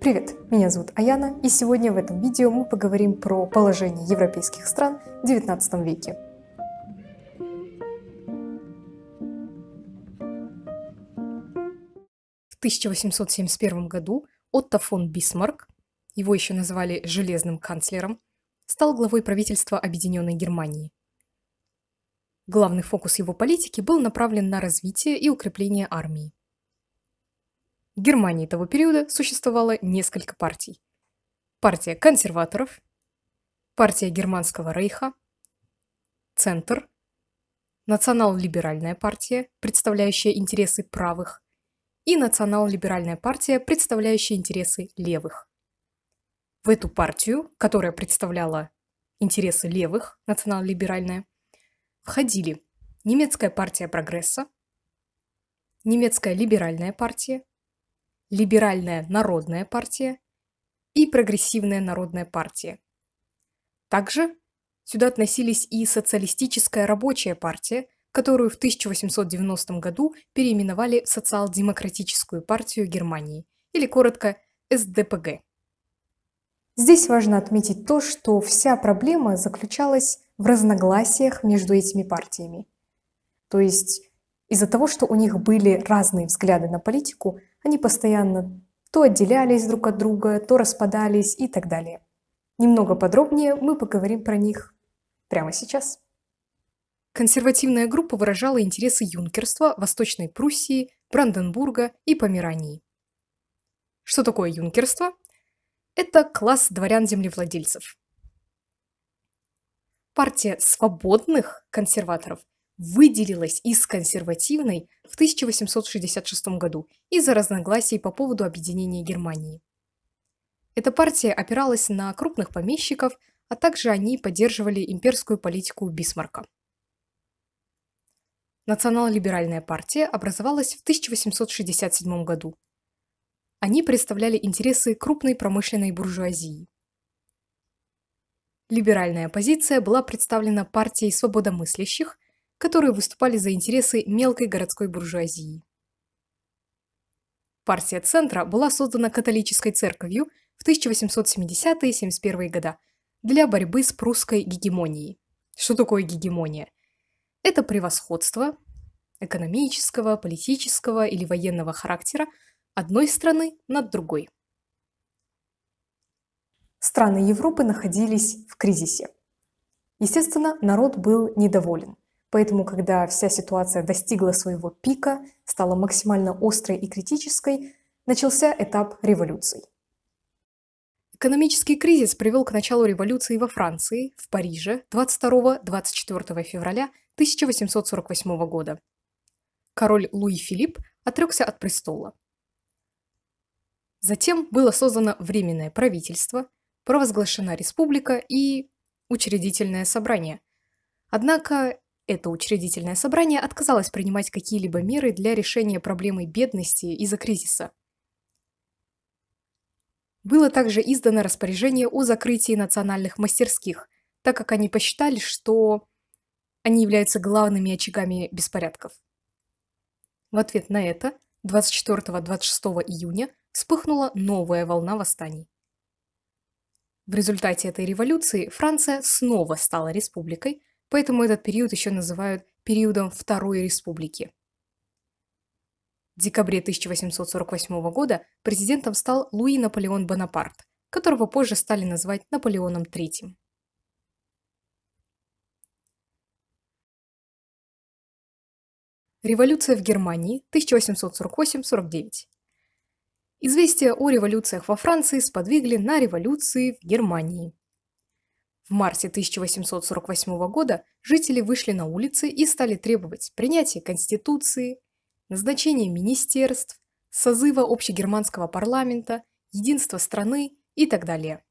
Привет, меня зовут Аяна, и сегодня в этом видео мы поговорим про положение европейских стран в XIX веке. В 1871 году Отто фон Бисмарк, его еще назвали «железным канцлером», стал главой правительства Объединенной Германии. Главный фокус его политики был направлен на развитие и укрепление армии. В Германии того периода существовало несколько партий. Партия консерваторов, партия Германского рейха, Центр, Национал-либеральная партия, представляющая интересы правых, и Национал-либеральная партия, представляющая интересы левых. В эту партию, которая представляла интересы левых, национал-либеральная, входили немецкая партия прогресса, немецкая либеральная партия, Либеральная народная партия и Прогрессивная народная партия. Также сюда относились и Социалистическая рабочая партия, которую в 1890 году переименовали в Социал-демократическую партию Германии, или коротко СДПГ. Здесь важно отметить то, что вся проблема заключалась в разногласиях между этими партиями. То есть из-за того, что у них были разные взгляды на политику, они постоянно то отделялись друг от друга, то распадались и так далее. Немного подробнее мы поговорим про них прямо сейчас. Консервативная группа выражала интересы юнкерства Восточной Пруссии, Бранденбурга и Померании. Что такое юнкерство? Это класс дворян-землевладельцев. Партия свободных консерваторов выделилась из консервативной в 1866 году из-за разногласий по поводу объединения Германии. Эта партия опиралась на крупных помещиков, а также они поддерживали имперскую политику Бисмарка. Национал-либеральная партия образовалась в 1867 году. Они представляли интересы крупной промышленной буржуазии. Либеральная оппозиция была представлена партией свободомыслящих – которые выступали за интересы мелкой городской буржуазии. Партия Центра была создана католической церковью в 1870-71 года для борьбы с прусской гегемонией. Что такое гегемония? Это превосходство экономического, политического или военного характера одной страны над другой. Страны Европы находились в кризисе. Естественно, народ был недоволен – Поэтому, когда вся ситуация достигла своего пика, стала максимально острой и критической, начался этап революций. Экономический кризис привел к началу революции во Франции, в Париже 22-24 февраля 1848 года. Король Луи Филипп отрекся от престола. Затем было создано Временное правительство, провозглашена республика и учредительное собрание. Однако это учредительное собрание отказалось принимать какие-либо меры для решения проблемы бедности из-за кризиса. Было также издано распоряжение о закрытии национальных мастерских, так как они посчитали, что они являются главными очагами беспорядков. В ответ на это 24-26 июня вспыхнула новая волна восстаний. В результате этой революции Франция снова стала республикой – Поэтому этот период еще называют периодом Второй Республики. В декабре 1848 года президентом стал Луи Наполеон Бонапарт, которого позже стали называть Наполеоном III. Революция в Германии 1848-49. Известия о революциях во Франции сподвигли на революции в Германии. В марте 1848 года жители вышли на улицы и стали требовать принятия Конституции, назначения министерств, созыва общегерманского парламента, единства страны и так далее.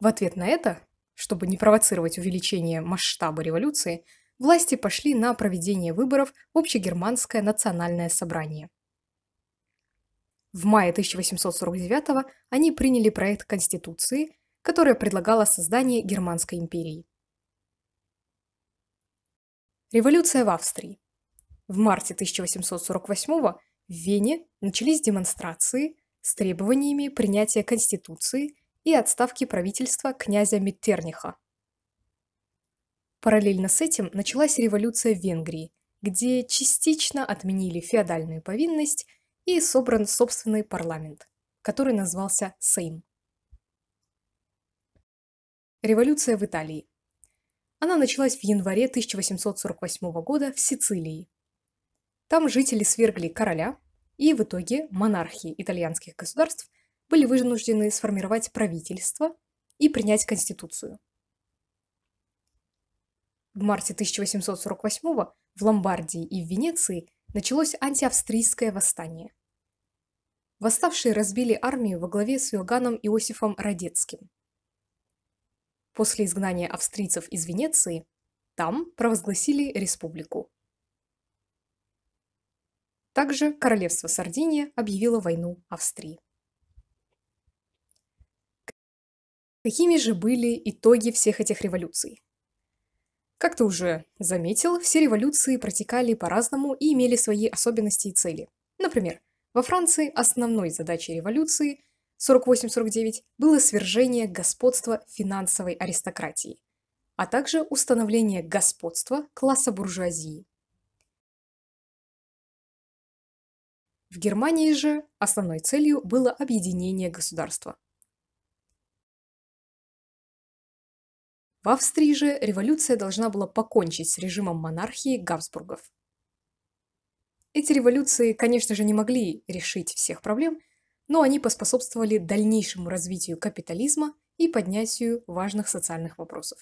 В ответ на это, чтобы не провоцировать увеличение масштаба революции, власти пошли на проведение выборов в Общегерманское национальное собрание. В мае 1849 они приняли проект Конституции, которая предлагала создание Германской империи. Революция в Австрии. В марте 1848 в Вене начались демонстрации с требованиями принятия Конституции и отставки правительства князя Миттерниха. Параллельно с этим началась революция в Венгрии, где частично отменили феодальную повинность и собран собственный парламент, который назвался Сейм. Революция в Италии. Она началась в январе 1848 года в Сицилии. Там жители свергли короля, и в итоге монархии итальянских государств были вынуждены сформировать правительство и принять конституцию. В марте 1848 в Ломбардии и в Венеции началось антиавстрийское восстание. Восставшие разбили армию во главе с Иоганном Иосифом Радецким – после изгнания австрийцев из Венеции, там провозгласили республику. Также королевство Сардиния объявило войну Австрии. Какими же были итоги всех этих революций? Как ты уже заметил, все революции протекали по-разному и имели свои особенности и цели. Например, во Франции основной задачей революции 48-49 было свержение господства финансовой аристократии, а также установление господства класса буржуазии. В Германии же основной целью было объединение государства. В Австрии же революция должна была покончить с режимом монархии Габсбургов. Эти революции, конечно же, не могли решить всех проблем – но они поспособствовали дальнейшему развитию капитализма и поднятию важных социальных вопросов.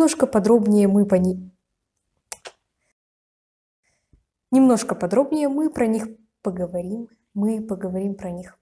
Немножко подробнее мы по ней... Немножко подробнее мы про них поговорим. Мы поговорим про них.